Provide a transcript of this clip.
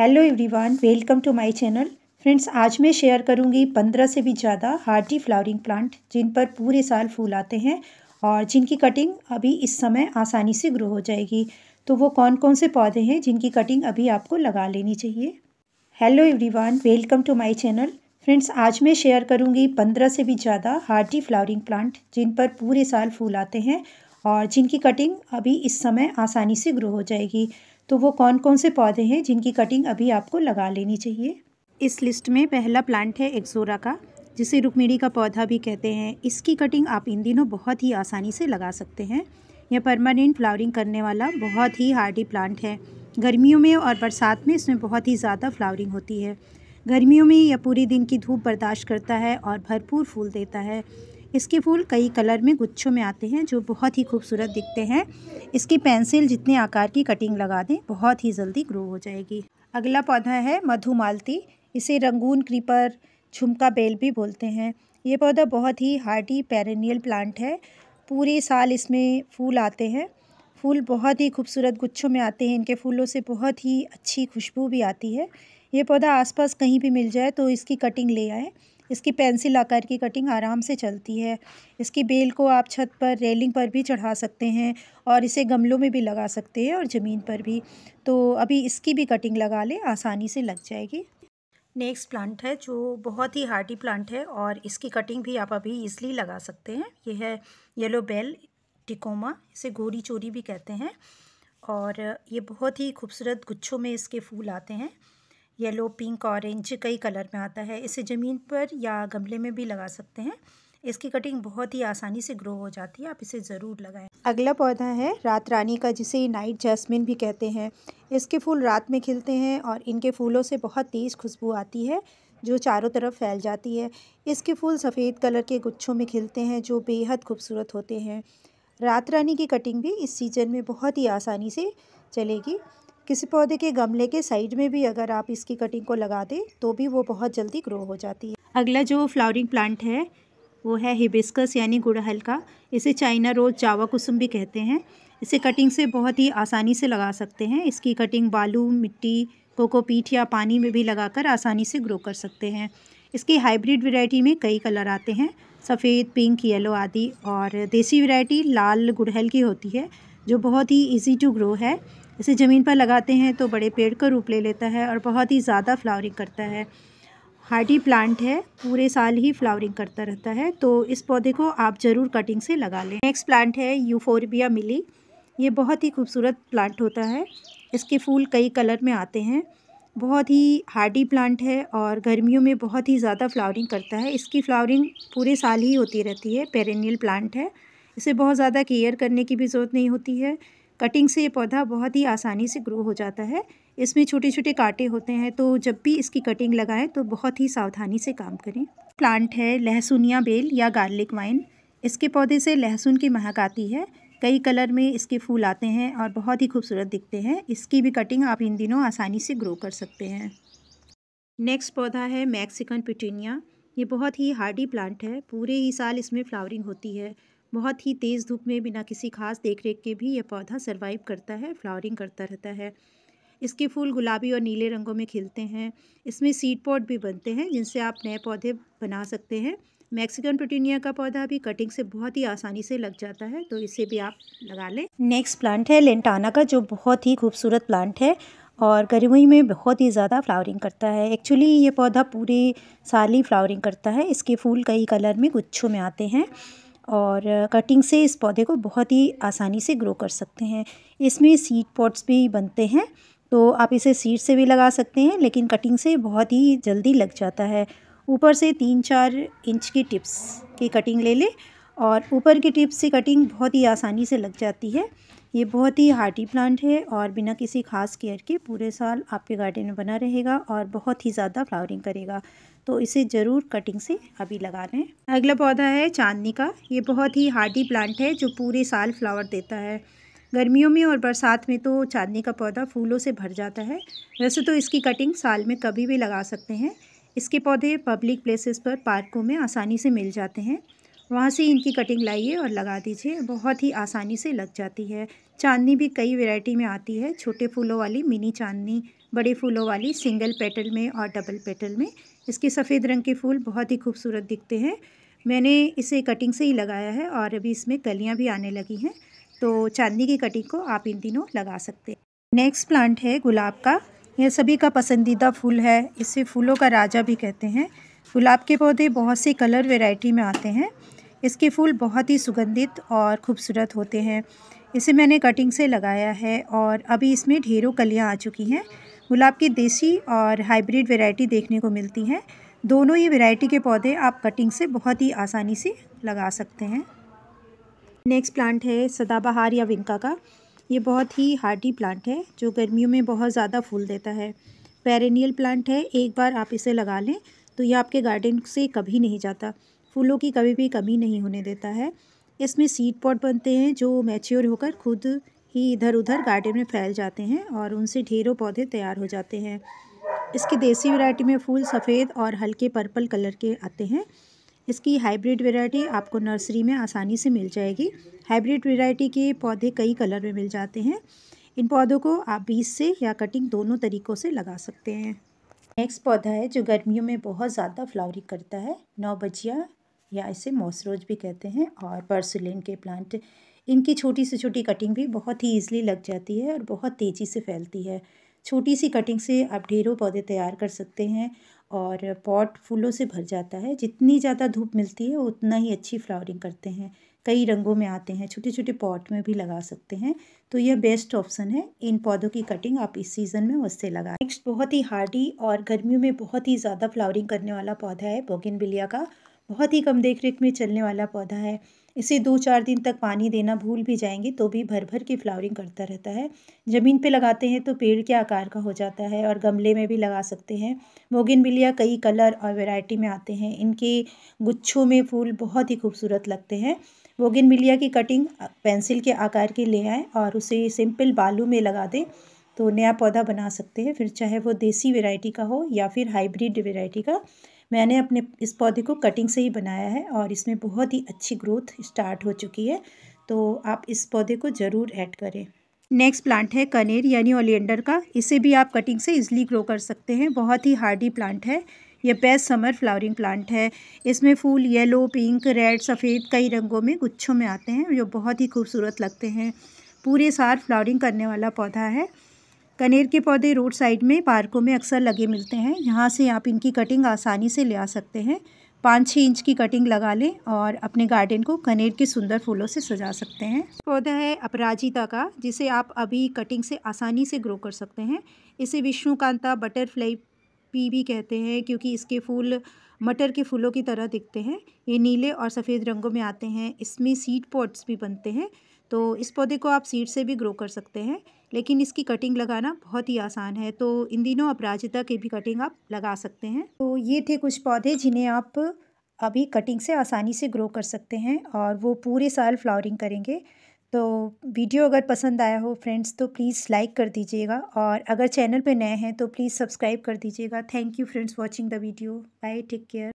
hello everyone welcome to my channel friends आज मैं share करूंगी पंद्रह से भी ज़्यादा हार्टी फ्लावरिंग प्लांट जिन पर पूरे साल फूल आते हैं और जिनकी कटिंग अभी इस समय आसानी से ग्रो हो जाएगी तो वो कौन कौन से पौधे हैं जिनकी कटिंग अभी आपको लगा लेनी चाहिए hello everyone welcome to my channel friends आज मैं शेयर करूँगी पंद्रह से भी ज़्यादा हार्टी फ्लावरिंग प्लांट जिन पर पूरे साल फूल आते हैं और जिनकी कटिंग अभी इस समय आसानी से ग्रो हो जाएगी तो वो कौन कौन से पौधे हैं जिनकी कटिंग अभी आपको लगा लेनी चाहिए इस लिस्ट में पहला प्लांट है एक्सोरा का जिसे रुकमिणी का पौधा भी कहते हैं इसकी कटिंग आप इन दिनों बहुत ही आसानी से लगा सकते हैं यह परमानेंट फ्लावरिंग करने वाला बहुत ही हार्डी प्लांट है गर्मियों में और बरसात में इसमें बहुत ही ज़्यादा फ्लावरिंग होती है गर्मियों में यह पूरे दिन की धूप बर्दाश्त करता है और भरपूर फूल देता है इसके फूल कई कलर में गुच्छों में आते हैं जो बहुत ही खूबसूरत दिखते हैं इसकी पेंसिल जितने आकार की कटिंग लगा दें बहुत ही जल्दी ग्रो हो जाएगी अगला पौधा है मधुमालती इसे रंगून क्रीपर झुमका बेल भी बोलते हैं ये पौधा बहुत ही हार्डी पेरेनियल प्लांट है पूरे साल इसमें फूल आते हैं फूल बहुत ही खूबसूरत गुच्छों में आते हैं इनके फूलों से बहुत ही अच्छी खुशबू भी आती है ये पौधा आसपास कहीं भी मिल जाए तो इसकी कटिंग ले आएँ इसकी पेंसिल आकार की कटिंग आराम से चलती है इसकी बेल को आप छत पर रेलिंग पर भी चढ़ा सकते हैं और इसे गमलों में भी लगा सकते हैं और ज़मीन पर भी तो अभी इसकी भी कटिंग लगा लें आसानी से लग जाएगी नेक्स्ट प्लांट है जो बहुत ही हार्डी प्लांट है और इसकी कटिंग भी आप अभी इसलिए लगा सकते हैं ये है येलो बेल टिकोमा इसे गोरी चोरी भी कहते हैं और ये बहुत ही खूबसूरत गुच्छों में इसके फूल आते हैं येलो पिंक ऑरेंज कई कलर में आता है इसे ज़मीन पर या गमले में भी लगा सकते हैं इसकी कटिंग बहुत ही आसानी से ग्रो हो जाती है आप इसे ज़रूर लगाएं अगला पौधा है रात रानी का जिसे नाइट जैस्मिन भी कहते हैं इसके फूल रात में खिलते हैं और इनके फूलों से बहुत तेज़ खुशबू आती है जो चारों तरफ फैल जाती है इसके फूल सफ़ेद कलर के गुच्छों में खिलते हैं जो बेहद खूबसूरत होते हैं रात रानी की कटिंग भी इस सीज़न में बहुत ही आसानी से चलेगी किसी पौधे के गमले के साइड में भी अगर आप इसकी कटिंग को लगा दें तो भी वो बहुत जल्दी ग्रो हो जाती है अगला जो फ्लावरिंग प्लांट है वो है हिबिस्कस यानी गुड़हल का इसे चाइना रोज जावा कुसुम भी कहते हैं इसे कटिंग से बहुत ही आसानी से लगा सकते हैं इसकी कटिंग बालू मिट्टी कोकोपीट या पानी में भी लगाकर आसानी से ग्रो कर सकते हैं इसकी हाइब्रिड वैरायटी में कई कलर आते हैं सफ़ेद पिंक येलो आदि और देसी वैरायटी लाल गुड़हल की होती है जो बहुत ही ईजी टू ग्रो है इसे ज़मीन पर लगाते हैं तो बड़े पेड़ का रूप ले लेता है और बहुत ही ज़्यादा फ्लावरिंग करता है हार्डी प्लांट है पूरे साल ही फ्लावरिंग करता रहता है तो इस पौधे को आप ज़रूर कटिंग से लगा लें नेक्स्ट प्लांट है यूफोरबिया मिली ये बहुत ही खूबसूरत प्लांट होता है इसके फूल कई कलर में आते हैं बहुत ही हार्डी प्लांट है और गर्मियों में बहुत ही ज़्यादा फ्लावरिंग करता है इसकी फ्लावरिंग पूरे साल ही होती रहती है पेरेनियल प्लांट है इसे बहुत ज़्यादा केयर करने की भी ज़रूरत नहीं होती है कटिंग से ये पौधा बहुत ही आसानी से ग्रो हो जाता है इसमें छोटे छोटे कांटे होते हैं तो जब भी इसकी कटिंग लगाएं तो बहुत ही सावधानी से काम करें प्लांट है लहसुनिया बेल या गार्लिक वाइन इसके पौधे से लहसुन की महक आती है कई कलर में इसके फूल आते हैं और बहुत ही खूबसूरत दिखते हैं इसकी भी कटिंग आप इन दिनों आसानी से ग्रो कर सकते हैं नेक्स्ट पौधा है मैक्सिकन पिटीनिया ये बहुत ही हार्डी प्लांट है पूरे ही साल इसमें फ्लावरिंग होती है बहुत ही तेज़ धूप में बिना किसी खास देख रेख के भी यह पौधा सर्वाइव करता है फ्लावरिंग करता रहता है इसके फूल गुलाबी और नीले रंगों में खिलते हैं इसमें सीड पॉट भी बनते हैं जिनसे आप नए पौधे बना सकते हैं मैक्सिकन प्रोटीनिया का पौधा भी कटिंग से बहुत ही आसानी से लग जाता है तो इसे भी आप लगा लें नेक्स्ट प्लांट है लेंटाना का जो बहुत ही खूबसूरत प्लांट है और गर्मी में बहुत ही ज़्यादा फ्लावरिंग करता है एक्चुअली ये पौधा पूरे साल ही फ्लावरिंग करता है इसके फूल कई कलर में गुच्छों में आते हैं और कटिंग से इस पौधे को बहुत ही आसानी से ग्रो कर सकते हैं इसमें सीड पॉट्स भी बनते हैं तो आप इसे सीड से भी लगा सकते हैं लेकिन कटिंग से बहुत ही जल्दी लग जाता है ऊपर से तीन चार इंच की टिप्स की कटिंग ले लें और ऊपर की टिप्स से कटिंग बहुत ही आसानी से लग जाती है ये बहुत ही हार्टी प्लांट है और बिना किसी खास केयर के पूरे साल आपके गार्डन में बना रहेगा और बहुत ही ज़्यादा फ्लावरिंग करेगा तो इसे ज़रूर कटिंग से अभी लगा लें अगला पौधा है चांदनी का ये बहुत ही हार्डी प्लांट है जो पूरे साल फ्लावर देता है गर्मियों में और बरसात में तो चांदनी का पौधा फूलों से भर जाता है वैसे तो इसकी कटिंग साल में कभी भी लगा सकते हैं इसके पौधे पब्लिक प्लेसेस पर पार्कों में आसानी से मिल जाते हैं वहाँ से इनकी कटिंग लाइए और लगा दीजिए बहुत ही आसानी से लग जाती है चांदनी भी कई वैरायटी में आती है छोटे फूलों वाली मिनी चांदनी बड़े फूलों वाली सिंगल पेटल में और डबल पेटल में इसके सफ़ेद रंग के फूल बहुत ही खूबसूरत दिखते हैं मैंने इसे कटिंग से ही लगाया है और अभी इसमें कलियाँ भी आने लगी हैं तो चांदी की कटिंग को आप इन दिनों लगा सकते हैं नेक्स्ट प्लांट है गुलाब का यह सभी का पसंदीदा फूल है इसे फूलों का राजा भी कहते हैं गुलाब के पौधे बहुत से कलर वेराइटी में आते हैं इसके फूल बहुत ही सुगंधित और खूबसूरत होते हैं इसे मैंने कटिंग से लगाया है और अभी इसमें ढेरों कलियाँ आ चुकी हैं गुलाब की देसी और हाइब्रिड वेराइटी देखने को मिलती हैं दोनों ही वेराइटी के पौधे आप कटिंग से बहुत ही आसानी से लगा सकते हैं नेक्स्ट प्लांट है सदाबहार या विंका का ये बहुत ही हार्डी प्लांट है जो गर्मियों में बहुत ज़्यादा फूल देता है पेरेनियल प्लांट है एक बार आप इसे लगा लें तो ये आपके गार्डन से कभी नहीं जाता फूलों की कभी भी कमी नहीं होने देता है इसमें सीड पॉट बनते हैं जो मैच्योर होकर खुद ही इधर उधर गार्डन में फैल जाते हैं और उनसे ढेरों पौधे तैयार हो जाते हैं इसकी देसी वैरायटी में फूल सफ़ेद और हल्के पर्पल कलर के आते हैं इसकी हाइब्रिड वेराइटी आपको नर्सरी में आसानी से मिल जाएगी हाइब्रिड वैरायटी के पौधे कई कलर में मिल जाते हैं इन पौधों को आप बीज से या कटिंग दोनों तरीक़ों से लगा सकते हैं नेक्स्ट पौधा है जो गर्मियों में बहुत ज़्यादा फ्लावरिंग करता है नौबजिया या इसे मॉसरोज भी कहते हैं और पर्सुलिन के प्लांट इनकी छोटी से छोटी कटिंग भी बहुत ही ईजिली लग जाती है और बहुत तेज़ी से फैलती है छोटी सी कटिंग से आप ढेरों पौधे तैयार कर सकते हैं और पॉट फूलों से भर जाता है जितनी ज़्यादा धूप मिलती है उतना ही अच्छी फ्लावरिंग करते हैं कई रंगों में आते हैं छोटे छोटे पॉट में भी लगा सकते हैं तो यह बेस्ट ऑप्शन है इन पौधों की कटिंग आप इस सीज़न में उससे लगा नेक्स्ट बहुत ही हार्डी और गर्मियों में बहुत ही ज़्यादा फ्लावरिंग करने वाला पौधा है बोगिन का बहुत ही कम देख रेख में चलने वाला पौधा है इसे दो चार दिन तक पानी देना भूल भी जाएंगे तो भी भर भर की फ्लावरिंग करता रहता है ज़मीन पे लगाते हैं तो पेड़ के आकार का हो जाता है और गमले में भी लगा सकते हैं मोगिन बिलिया कई कलर और वैरायटी में आते हैं इनके गुच्छों में फूल बहुत ही खूबसूरत लगते हैं मोगिन बिलिया की कटिंग पेंसिल के आकार की ले आएँ और उसे सिंपल बालू में लगा दें तो नया पौधा बना सकते हैं फिर चाहे वो देसी वेराइटी का हो या फिर हाइब्रिड वेराइटी का मैंने अपने इस पौधे को कटिंग से ही बनाया है और इसमें बहुत ही अच्छी ग्रोथ स्टार्ट हो चुकी है तो आप इस पौधे को ज़रूर ऐड करें नेक्स्ट प्लांट है कनेर यानी ओलियंडर का इसे भी आप कटिंग से इजली ग्रो कर सकते हैं बहुत ही हार्डी प्लांट है यह बेस्ट समर फ्लावरिंग प्लांट है इसमें फूल येलो पिंक रेड सफ़ेद कई रंगों में गुच्छों में आते हैं जो बहुत ही खूबसूरत लगते हैं पूरे साल फ्लावरिंग करने वाला पौधा है कनेर के पौधे रोड साइड में पार्कों में अक्सर लगे मिलते हैं यहाँ से आप इनकी कटिंग आसानी से ले आ सकते हैं पाँच छः इंच की कटिंग लगा लें और अपने गार्डन को कनेर के सुंदर फूलों से सजा सकते हैं पौधा है अपराजिता का जिसे आप अभी कटिंग से आसानी से ग्रो कर सकते हैं इसे विष्णुकांता बटरफ्लाई पी भी कहते हैं क्योंकि इसके फूल मटर के फूलों की तरह दिखते हैं ये नीले और सफ़ेद रंगों में आते हैं इसमें सीड पॉट्स भी बनते हैं तो इस पौधे को आप सीड से भी ग्रो कर सकते हैं लेकिन इसकी कटिंग लगाना बहुत ही आसान है तो इन दिनों अपराजिता की भी कटिंग आप लगा सकते हैं तो ये थे कुछ पौधे जिन्हें आप अभी कटिंग से आसानी से ग्रो कर सकते हैं और वो पूरे साल फ्लावरिंग करेंगे तो वीडियो अगर पसंद आया हो फ्रेंड्स तो प्लीज़ लाइक कर दीजिएगा और अगर चैनल पे नए हैं तो प्लीज़ सब्सक्राइब कर दीजिएगा thank you friends watching the video bye take care